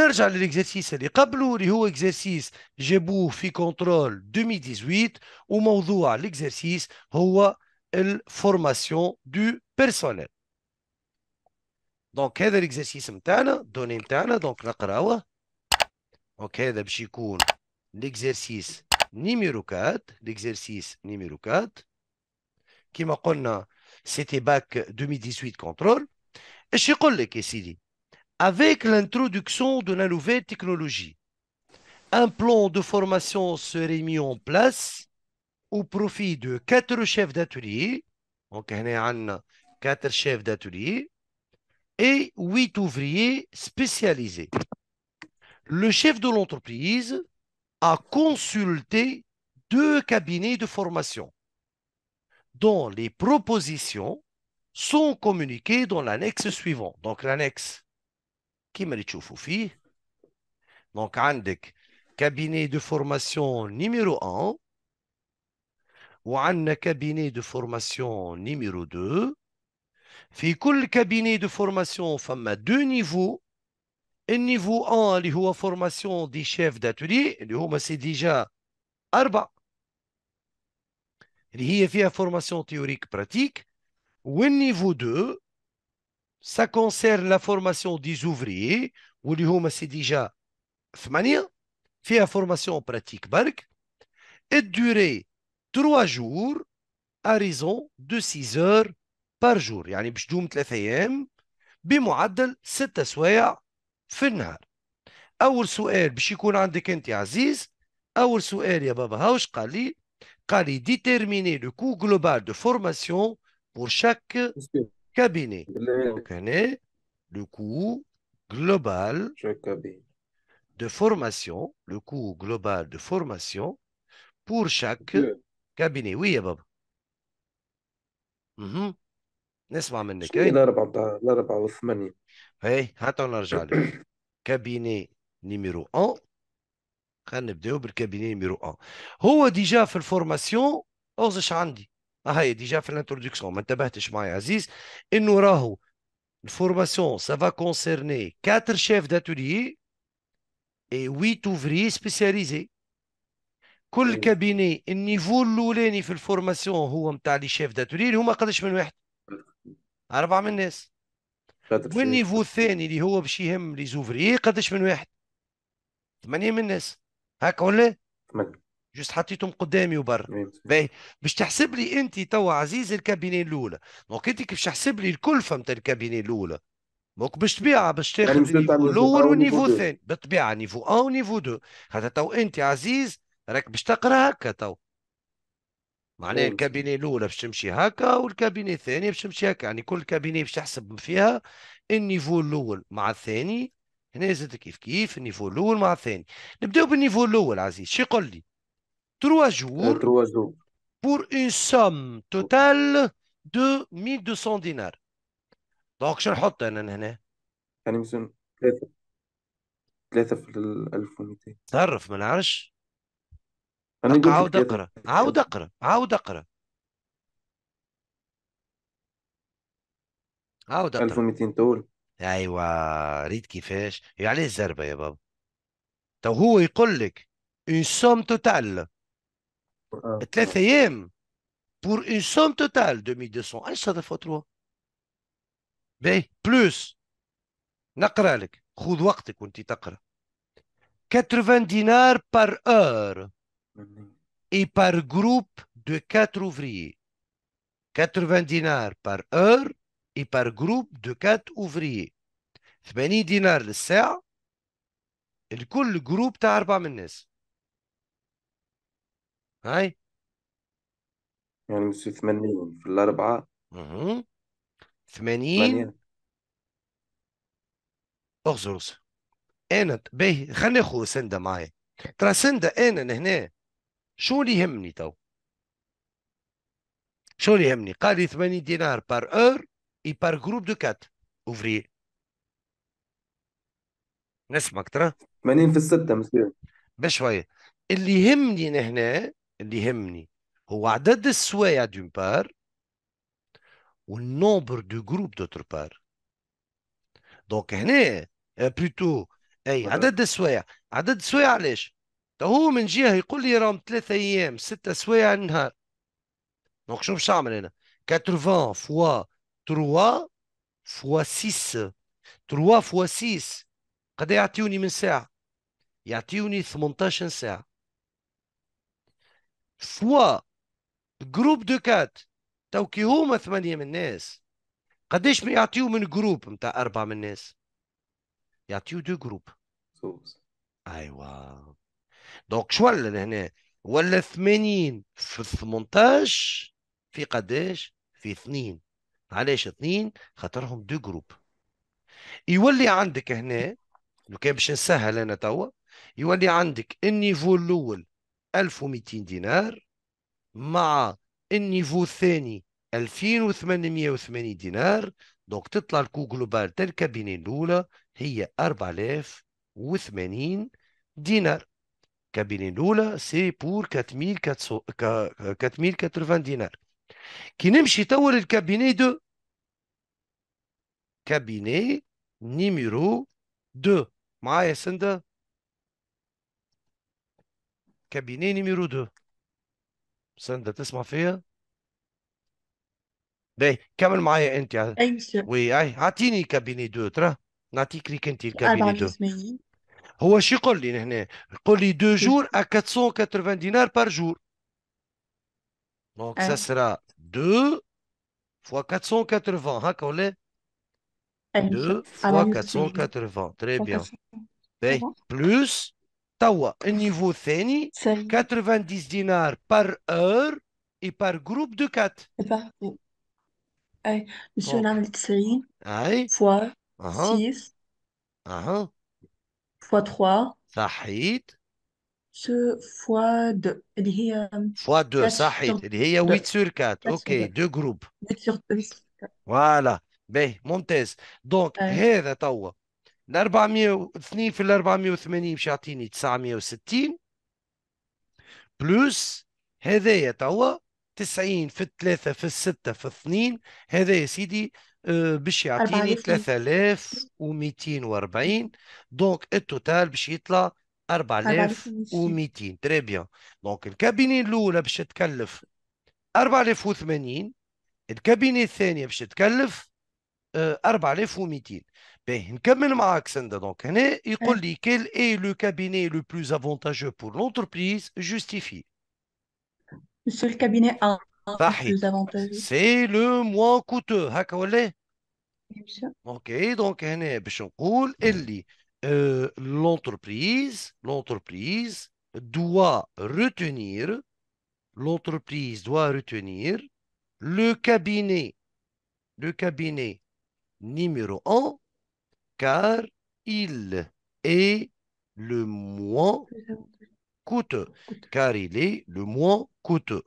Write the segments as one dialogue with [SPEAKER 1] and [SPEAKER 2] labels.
[SPEAKER 1] نرجع للاكزرسيس اللي قبله اللي هو اكزرسيس جابوه في كنترول 2018 وموضوع الاكزرسيس هو الفورماسيون دو بيرسونيل دونك هذا الاكزرسيس نتاعنا دوني نتاعنا دونك نقراوه دونك هذا باش يكون ليكزرسيس نيميرو 4 ليكزرسيس نيميرو 4 كيما قلنا c'était bac 2018 contrôle. Et je collègue avec l'introduction de la nouvelle technologie, un plan de formation serait mis en place au profit de quatre chefs d'atelier. Donc, y a quatre chefs d'atelier et huit ouvriers spécialisés. Le chef de l'entreprise a consulté deux cabinets de formation dont les propositions sont communiquées dans l'annexe suivant. Donc l'annexe qui m'a dit Donc عندك cabinet de formation numéro 1 ou un cabinet de formation numéro 2. في كل cabinet de formation فما deux niveaux niveau 1 اللي هو formation des chefs d'atelier, اللي هما c'est déjà arba. اللي هي فيها فورماسيون تيوريك براتيك والنيفو 2 سا كونسير لا فورماسيون دي زوفري واللي هما سي ديجا ثمانية فيها فورماسيون براتيك برك الدوري 3 جور اريزون دو 6 اور بار جور يعني باش تدوم 3 ايام بمعدل 6 سوايع في النهار اول سؤال باش يكون عندك انت يا عزيز اول سؤال يا بابا هاوش قال لي car déterminer le coût global de formation pour chaque cabinet. Donc, le coût global de formation, le coût global de formation pour chaque cabinet. Oui, Abab. نسمع منك اي الاربعه نتاع الاربعه والثمانيه اي هات نرجع لك كابيني نيميرو 1 خلينا نبداو بالكابيني نيميرو 1 هو ديجا في الفورماسيون اوزش عندي هاي آه، ديجا في الانترودكسيون ما انتبهتش معي عزيز انه راهو الفورماسيون سافا كونسيرني 4 شيف داتوليي اي 8 اوفري سبيسياليزي كل إيه. كابيني النيفو الاولاني في الفورماسيون هو نتاع لي شيف داتوليي اللي هما قداش من واحد اربعه من الناس والنيفو الثاني اللي هو باش يهم لي زوفري قداش من واحد ثمانيه من الناس هاك ولا؟ إيه؟ جست حطيتهم قدامي وبرا باهي باش تحسب لي انت توا عزيز الكابيني الاولى دونك انت كيفاش تحسب لي الكلفه نتاع الكابيني الاولى دونك بالطبيعه باش يعني تاخذ النيفو الاول والنيفو الثاني بالطبيعه نيفو 1 ونيفو 2 خاطر تو انت عزيز راك باش تقرا هكا تو معناها الكابيني الاولى باش تمشي هكا والكابيني الثانيه باش تمشي هكا يعني كل كابيني باش تحسب فيها النيفو الاول مع الثاني هنا زاد كيف كيف النيفو الاول مع الثاني نبداو بالنيفو الاول عزيز شو يقول لي 3 جور 3 جور بور اون سوم توتال دو 1200 دينار دونك شنو نحط انا هنا؟ يعني مثلا ثلاثة ثلاثة في ال 1200 تعرف ما نعرفش عاود اقرا عاود اقرا عاود اقرا عاود اقرا 1200 طول ايوه ريد كيفاش يعني الزربه يا بابا تو هو يقول لك اون سوم توتال ثلاثة ايام بور اون سوم توتال 2200 ايش هذا فوا تروا باهي بلوس نقرا لك خذ وقتك وانت تقرا 80 دينار بار اور اي بار جروب دو 4 اوفريي 80 دينار بار اور اي بار جروب دو كات اوفريي 80 دينار للساعة الكل جروب تاع أربعة من الناس هاي يعني مسي 80 في الأربعة اها 80 أغزرس أنا باهي خلينا ناخذ سندا معايا ترى سندا أنا هنا شو اللي يهمني تو شو اللي يهمني قال لي 80 دينار بار اور et par groupe de 4 ouvriers نسمعك ترى 80 في الستة مسير بشوية اللي يهمني هنا اللي يهمني هو عدد السوايع دون بار والنومبر دو جروب دوتر بار دونك هنا بلوتو اي عدد السوايع عدد السوايع علاش تو هو من جهه يقول لي راهم ثلاثة ايام ستة سوايع النهار دونك شو باش نعمل انا 80 فوا 3 x 6 3 x 6 قد يعطيوني من ساعة يعطيوني 18 ساعة فوا جروب دو كات تو كي هما ثمانية من الناس قداش ما يعطيو من جروب نتاع أربعة من الناس يعطيو دو جروب أيوا دونك شو ولا هنا ولا ثمانين في ثمنتاش في قداش في اثنين علاش اثنين خاطرهم دو جروب يولي عندك هنا لو كان باش نسهل انا توا يولي عندك النيفو الاول 1200 دينار مع النيفو الثاني 2880 دينار دونك تطلع الكو جلوبال تاع الكابينه الاولى هي 4080 دينار كابينين الاولى سي بور 4480 دينار كي نمشي توا للكابيني دو كابيني نيميرو دو معايا سندة كابيني نيميرو دو سندة تسمع فيها باهي كمل معايا انت اي وي اي اعطيني كابيني دو ترى نعطيك ليك انت الكابيني دو هو شو يقول لي هنا يقول لي دو إيه. جور ا 480 دينار بار جور دونك سا سرا 2 fois 480. Hein, 2 ah, fois 480. Très bien. Ben, plus, tawa, niveau thani, 90 dinars par heure et par groupe de 4. Monsieur نعمل 90 fois 6 ah, ah. fois 3 2 فوا دو اللي هي فوا دو صحيح اللي هي 8 سور 4 اوكي دو جروب 8 سور 4 فوالا باهي ممتاز دونك هذا توا ال 402 في ال 480 باش يعطيني 960 بلوس هذايا توا 90 في 3 في 6 في اثنين هذا يا سيدي آه، باش يعطيني 3240 دونك التوتال باش يطلع 4200 تري بيان دونك الكابيني الاولى باش تكلف 4080 الكابيني الثانيه باش تكلف 4200 باهي نكمل معاك سندا دونك هنا يقول لي كيل اي لو كابيني لو بلوز افونتاجو بور لونتربريز جوستيفي سو الكابيني ا صحيح سي لو موان كوتو هكا ولا اوكي دونك هنا باش نقول اللي Euh, l'entreprise, l'entreprise doit retenir, l'entreprise doit retenir le cabinet, le cabinet numéro 1, car il est le moins coûteux, car il est le moins coûteux.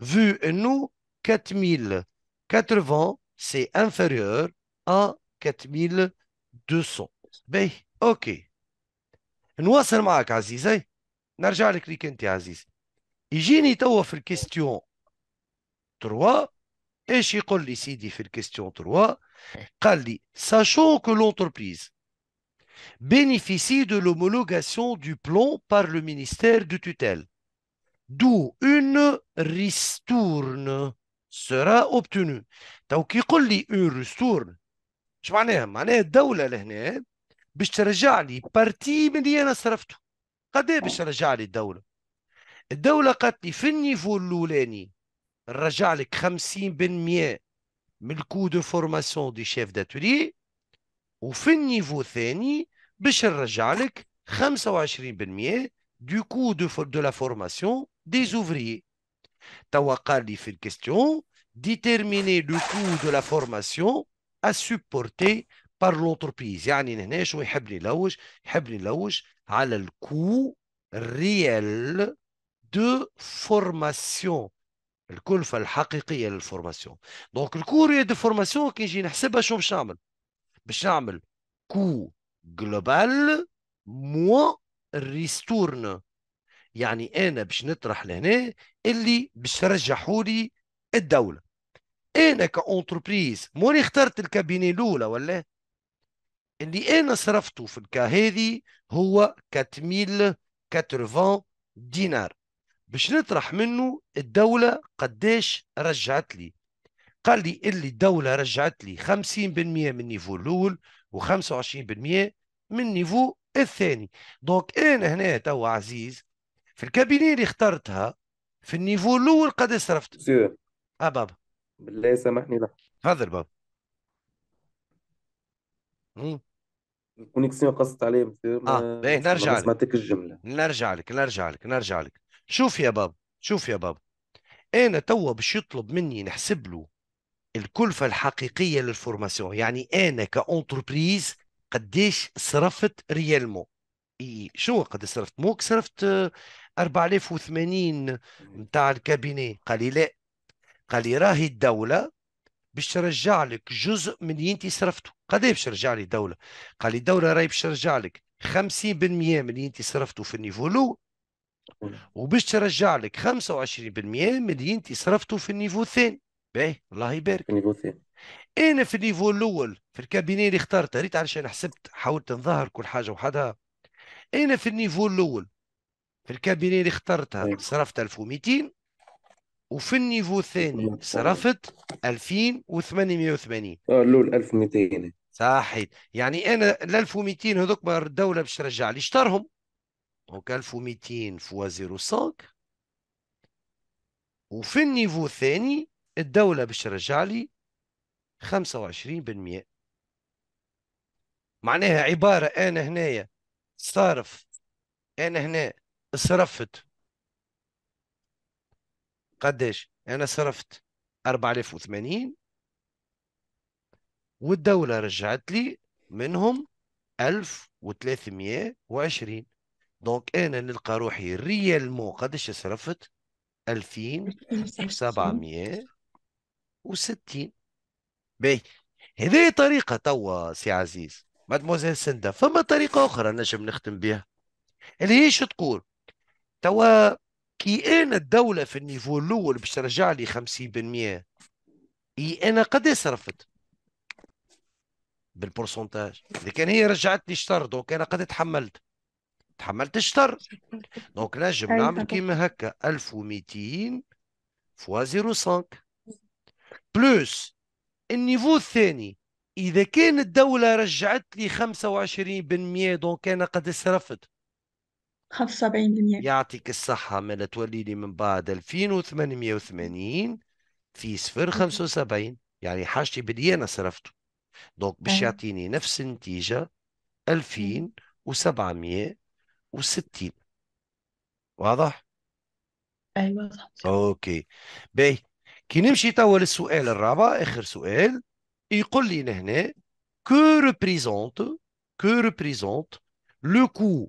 [SPEAKER 1] Vu nous, 4080, c'est inférieur à 4200. باهي اوكي نواصل معك عزيزي نرجع لك ليك انت يا عزيزي يجيني توا في الكيستيون 3 ايش يقول لي سيدي في الكيستيون 3 قال لي sachant que l'entreprise bénéficie de l'homologation du plan par le ministère de tutelle d'où une ristourne sera obtenue تو كي يقول لي اون ريستورن اش معناها معناها الدوله لهنا باش ترجع لي بارتي من اللي انا صرفته قد ايه باش ترجع لي الدوله الدوله قالت لي في النيفو الاولاني نرجع لك 50% من الكو دو فورماسيون دي شيف داتولي وفي النيفو الثاني باش نرجع لك 25% دو كو دو دو لا فورماسيون دي زوفريي توا قال لي في الكيستيون ديتيرميني لو كو دو لا فورماسيون ا سوبورتي بار لونتربريز يعني هنا شو يحب يلوج يحب يلوج على الكو ريال دو فورماسيون الكلفة الحقيقية للفورماسيون دونك الكو ريال دو فورماسيون كي نجي نحسبها شو باش نعمل باش نعمل كو جلوبال موا ريستورن يعني انا باش نطرح لهنا اللي باش ترجحوا لي الدوله انا كاونتربريز موني اخترت الكابيني الاولى ولا اللي انا صرفته في الكا هذه هو 4080 دينار باش نطرح منه الدولة قداش رجعت لي قال لي اللي الدولة رجعت لي 50% من النيفو الأول و25% من النيفو الثاني دونك أنا هنا توا عزيز في الكابينة اللي اخترتها في النيفو الأول قد صرفت أه بابا بالله سامحني لحظة تفضل بابا مم. الكونيكسيون قصت عليه من اه إيه، ما نرجع ما لك سمعتك الجمله نرجع لك نرجع لك نرجع لك شوف يا بابا شوف يا بابا انا توا باش يطلب مني نحسب له الكلفه الحقيقيه للفورماسيون يعني انا كاونتربريز قديش صرفت ريالمون إيه شو قد صرفت موك صرفت 4080 نتاع الكابيني قال لي لا قال لي راهي الدوله باش ترجع لك جزء من اللي انت صرفته قد ايه باش ترجع لي الدوله قال لي الدوله راهي باش ترجع لك 50% من اللي انت صرفته في النيفو الاول وباش ترجع لك 25% من اللي انت صرفته في النيفو الثاني باهي الله يبارك النيفو الثاني انا في النيفو الاول في الكابينيه اللي اخترتها ريت علشان حسبت حاولت نظهر كل حاجه وحدها انا في النيفو الاول في الكابينيه اللي اخترتها إيه. صرفت 1200 وفي النيفو الثاني صرفت 2880 اه الاول 1200 صحيح يعني انا ال 1200 هذوك الدوله باش ترجع لي شطرهم دونك 1200 فوا 0.5 وفي النيفو الثاني الدولة باش ترجع لي 25% معناها عبارة أنا هنايا صارف أنا هنا صرفت قداش انا صرفت 4080 والدولة رجعت لي منهم 1320 دونك انا نلقى روحي ريالمون قداش صرفت 2760 باهي هذه طريقة توا سي عزيز مادموزيل سندا فما طريقة أخرى نجم نختم بها اللي هي شو تقول توا كي انا الدوله في النيفو الاول باش ترجع لي 50% اي انا قد صرفت بالبورسنتاج اذا كان هي رجعت لي الشطر دونك انا قد تحملت تحملت الشطر دونك نجم أيوة. نعمل كيما هكا 1200 فوا 0.5 بلوس النيفو الثاني اذا كان الدوله رجعت لي 25% دونك انا قد صرفت 75% يعطيك الصحة ما تولي لي من بعد 2880 في صفر 75 يعني حاجتي بدي أنا صرفته دونك باش أيوة. يعطيني نفس النتيجة 2760 واضح؟ أي أيوة، واضح أوكي باهي كي نمشي توا للسؤال الرابع آخر سؤال يقول لي هنا كو ريبريزونت كو ريبريزونت لو كو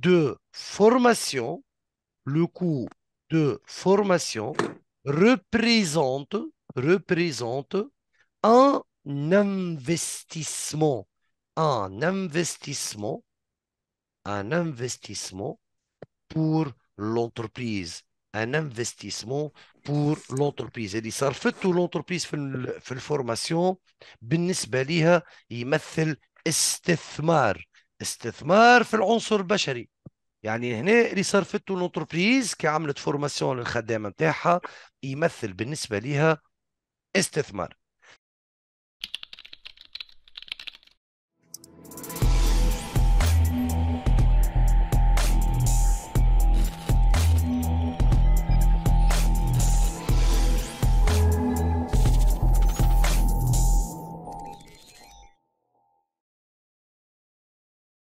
[SPEAKER 1] de formation, le coût de formation représente, représente un investissement, un investissement, un investissement pour l'entreprise, un investissement pour l'entreprise. fait tout l'entreprise formation. ال في الفورماسيون بالنسبة ليها يمثل استثمار استثمار في العنصر البشري يعني هنا اللي صرفته لونتربريز كي عملت فورماسيون للخدامه نتاعها يمثل بالنسبه ليها استثمار